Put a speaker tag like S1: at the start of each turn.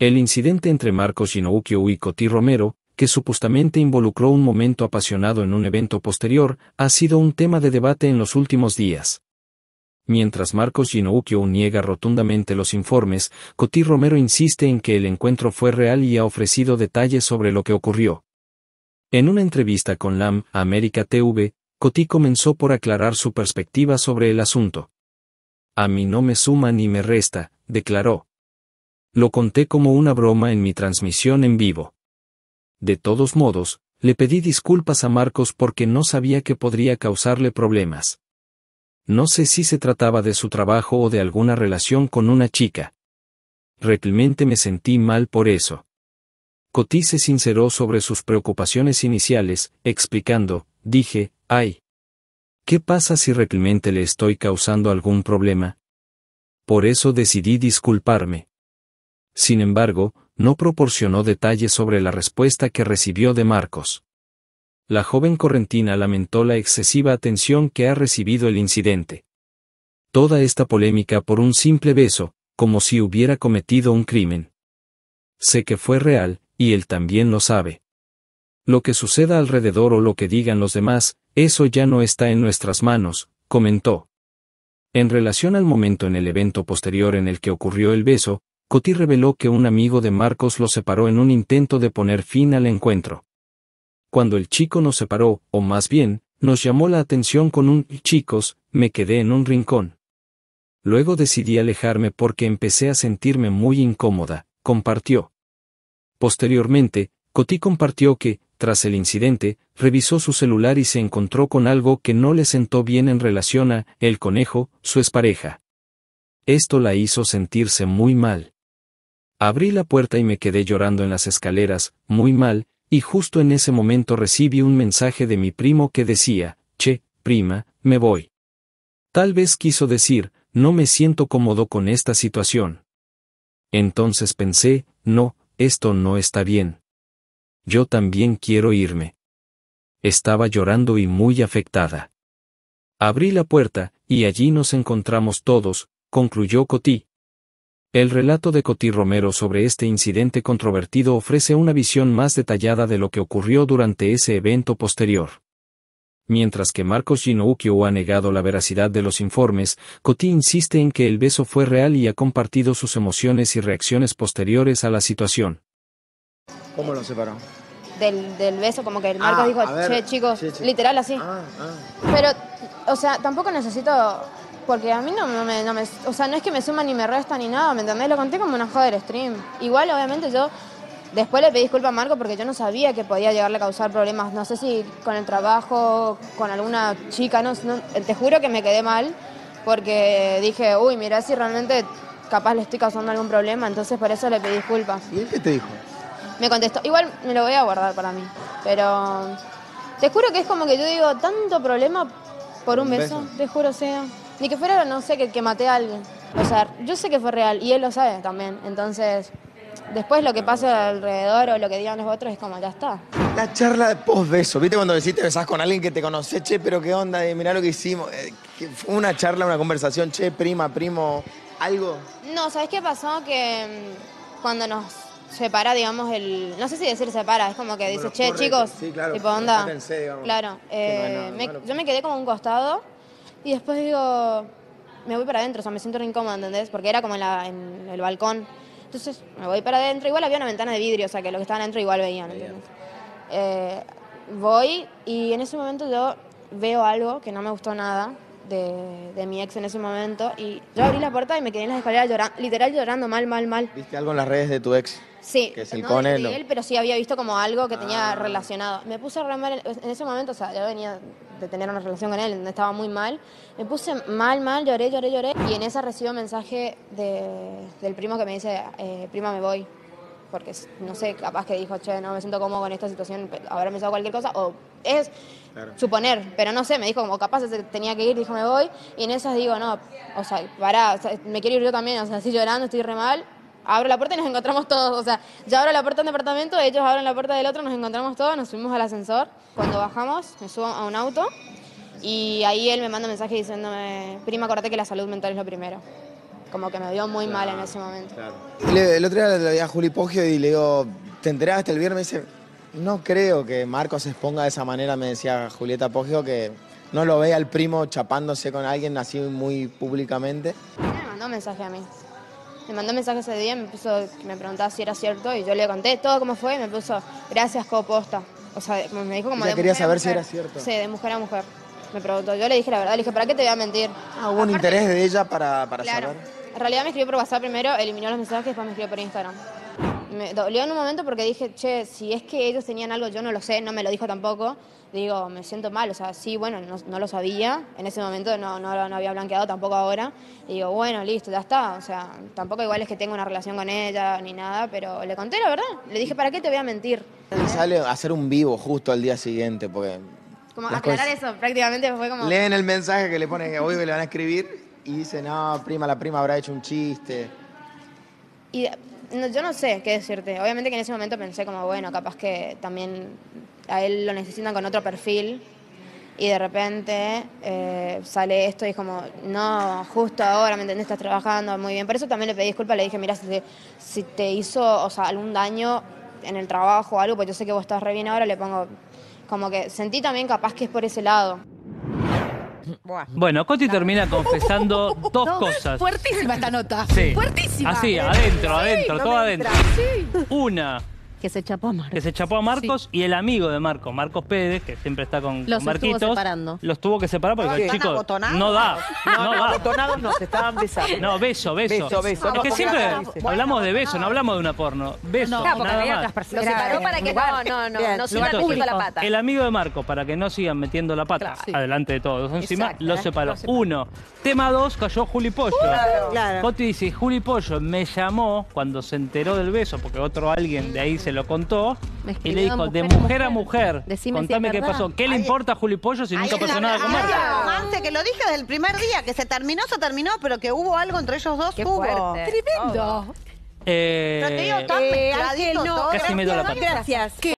S1: El incidente entre Marcos Ginoukio y Coti Romero, que supuestamente involucró un momento apasionado en un evento posterior, ha sido un tema de debate en los últimos días. Mientras Marcos Ginoukio niega rotundamente los informes, Coti Romero insiste en que el encuentro fue real y ha ofrecido detalles sobre lo que ocurrió. En una entrevista con LAM, América TV, Coti comenzó por aclarar su perspectiva sobre el asunto. A mí no me suma ni me resta, declaró. Lo conté como una broma en mi transmisión en vivo. De todos modos, le pedí disculpas a Marcos porque no sabía que podría causarle problemas. No sé si se trataba de su trabajo o de alguna relación con una chica. Realmente me sentí mal por eso. Cotí se sinceró sobre sus preocupaciones iniciales, explicando, dije, ay. ¿Qué pasa si realmente le estoy causando algún problema? Por eso decidí disculparme. Sin embargo, no proporcionó detalles sobre la respuesta que recibió de Marcos. La joven correntina lamentó la excesiva atención que ha recibido el incidente. Toda esta polémica por un simple beso, como si hubiera cometido un crimen. Sé que fue real, y él también lo sabe. Lo que suceda alrededor o lo que digan los demás, eso ya no está en nuestras manos, comentó. En relación al momento en el evento posterior en el que ocurrió el beso, Coty reveló que un amigo de Marcos lo separó en un intento de poner fin al encuentro. Cuando el chico nos separó, o más bien, nos llamó la atención con un chicos, me quedé en un rincón. Luego decidí alejarme porque empecé a sentirme muy incómoda, compartió. Posteriormente, Coti compartió que, tras el incidente, revisó su celular y se encontró con algo que no le sentó bien en relación a el conejo, su expareja. Esto la hizo sentirse muy mal. Abrí la puerta y me quedé llorando en las escaleras, muy mal, y justo en ese momento recibí un mensaje de mi primo que decía, Che, prima, me voy. Tal vez quiso decir, no me siento cómodo con esta situación. Entonces pensé, no, esto no está bien. Yo también quiero irme. Estaba llorando y muy afectada. Abrí la puerta, y allí nos encontramos todos, concluyó Coti. El relato de Coti Romero sobre este incidente controvertido ofrece una visión más detallada de lo que ocurrió durante ese evento posterior. Mientras que Marcos Ginoukio ha negado la veracidad de los informes, Coti insiste en que el beso fue real y ha compartido sus emociones y reacciones posteriores a la situación. ¿Cómo lo separaron?
S2: Del, beso, como que el Marcos ah, dijo, che, chicos, literal así. Ah, ah. Pero, o sea, tampoco necesito porque a mí no, me, O sea, no es que me suma ni me resta ni nada, ¿me entendés? Lo conté como una joder stream. Igual, obviamente, yo después le pedí disculpas a Marco porque yo no sabía que podía llegarle a causar problemas. No sé si con el trabajo, con alguna chica, no, no te juro que me quedé mal porque dije, uy, mira si realmente capaz le estoy causando algún problema, entonces por eso le pedí disculpas. ¿Y él qué te dijo? Me contestó, igual me lo voy a guardar para mí, pero te juro que es como que yo digo, tanto problema por un, beso? beso? te juro, sea. Ni que fuera, no sé, que, que maté a alguien. O sea, yo sé que fue real y él lo sabe también. Entonces, después lo que pasa alrededor o lo que digan los otros es como, ya está.
S1: La charla de post beso, ¿viste cuando decís te besás con alguien que te conoce? che, pero qué onda, y eh, mirá lo que hicimos? Eh, fue una charla, una conversación, che, prima, primo,
S2: algo. No, ¿sabes qué pasó? Que mm, cuando nos separa, digamos, el. No sé si decir separa, es como que dice, che, chicos, sí, claro, tipo onda. claro, eh, yo me quedé como un costado y después digo, me voy para adentro, o sea, me siento ¿entendés? Porque era como en, el balcón. Entonces me voy para adentro, igual había una ventana de vidrio, o sea que los que estaban adentro igual veían, ¿entendés? Eh, voy y en ese momento yo veo algo que no me gustó nada, de, de, mi ex en ese momento y yo abrí la puerta y me quedé en las escaleras llorando, literal llorando mal, mal, mal. ¿Viste
S1: algo en las redes de tu
S2: ex? Sí, que es el con él, pero sí había visto como algo que tenía ah. relacionado. Me puse a mal en ese momento, o sea, yo venía de tener una relación con él, estaba muy mal. Me puse mal, mal, lloré, lloré, lloré y en esa recibo mensaje de, del primo que me dice, eh, prima, me voy porque no sé, capaz que dijo, che, no me siento cómodo con esta situación, habrá pensado cualquier cosa, o es suponer, pero no sé, me dijo, como capaz tenía que ir, dijo, me voy, y en esas digo, no, o sea, pará, me quiero ir yo también, o sea, así llorando, estoy re mal, abro la puerta y nos encontramos todos. O sea, yo abro la puerta de un departamento, ellos abren la puerta del otro, nos encontramos todos, nos subimos al ascensor. Cuando bajamos, me subo a un auto y ahí él me manda un mensaje diciéndome, prima, acordate que la salud mental es lo primero como que me dio muy mal en ese momento.
S1: el otro día le vi a Juli Poggio y le digo, ¿te enteraste el viernes? Me dice, no creo que Marcos se exponga de esa manera, me decía Julieta Poggio, que no lo vea al primo chapándose con alguien así muy públicamente.
S2: Me mandó un mensaje a mí. Me mandó un mensaje ese día, me puso, me preguntaba si era cierto y yo le conté todo cómo fue y me puso, gracias, coposta. O sea, me dijo como de quería saber si era cierto. Sí, de mujer a mujer. Me preguntó, yo le dije la verdad, le dije, ¿para qué te voy a mentir? ¿Algún hubo un
S1: interés de ella para, para saber.
S2: En realidad me escribió por WhatsApp primero, eliminó los mensajes, después me escribió por Instagram. Me dolió en un momento porque dije, che, si es que ellos tenían algo, yo no lo sé, no me lo dijo tampoco. Digo, me siento mal, o sea, sí, bueno, no, lo sabía, en ese momento no, no, había blanqueado tampoco ahora. Y digo, bueno, listo, ya está, o sea, tampoco igual es que tengo una relación con ella ni nada, pero le conté la verdad, le dije, ¿para qué te voy a mentir?
S1: Y sale a hacer un vivo justo al día siguiente, porque...
S2: Como aclarar eso, prácticamente fue como... Leen el
S1: mensaje que le pone que hoy le van a escribir y dice, no, prima, la prima habrá hecho un chiste.
S2: Y yo no sé qué decirte. Obviamente que en ese momento pensé como, bueno, capaz que también a él lo necesitan con otro perfil. Y de repente eh, sale esto y es como, no, justo ahora, ¿me entendés? Estás trabajando muy bien. Por eso también le pedí disculpas, le dije, mira, si te, hizo o sea, algún daño en el trabajo o algo, pues yo sé que vos estás re bien ahora, le pongo como que sentí también capaz que es por ese lado.
S1: Bueno, Coti termina confesando dos cosas.
S2: Fuertísima esta nota. Sí. Fuertísima. Así, adentro, adentro, todo adentro. Una, que se chapó a Marcos.
S1: Que se chapó a Marcos y el amigo de Marcos, Marcos Pérez, que siempre está con, los con Marquitos. Los tuvo que separar porque, ah, el chico no da. No, no, no no, estaban besando. No, beso, beso. Beso, es que siempre hablamos de beso, no hablamos de una porno. Beso, no, nada más. lo separó para que no, no, no, sigan metiendo la pata. El amigo de Marcos, para que no sigan metiendo la pata, adelante de todos. Encima lo eh. los separó. Uno. Tema dos, cayó Juli Pollo. Claro. dice, Juli Pollo me llamó cuando se enteró del beso, porque otro alguien de ahí se se lo contó
S2: y le dijo, de mujer
S1: a mujer, contame qué pasó. ¿Qué le importa a Juli Pollo si nunca pasó nada con Marta?
S2: que lo dije desde el primer día, que se terminó, se terminó, pero que hubo algo entre ellos dos, Qué fuerte. Tremendo.
S1: Eh, Pero te digo, Eh, no, todo. Casi me dio la pata. Gracias.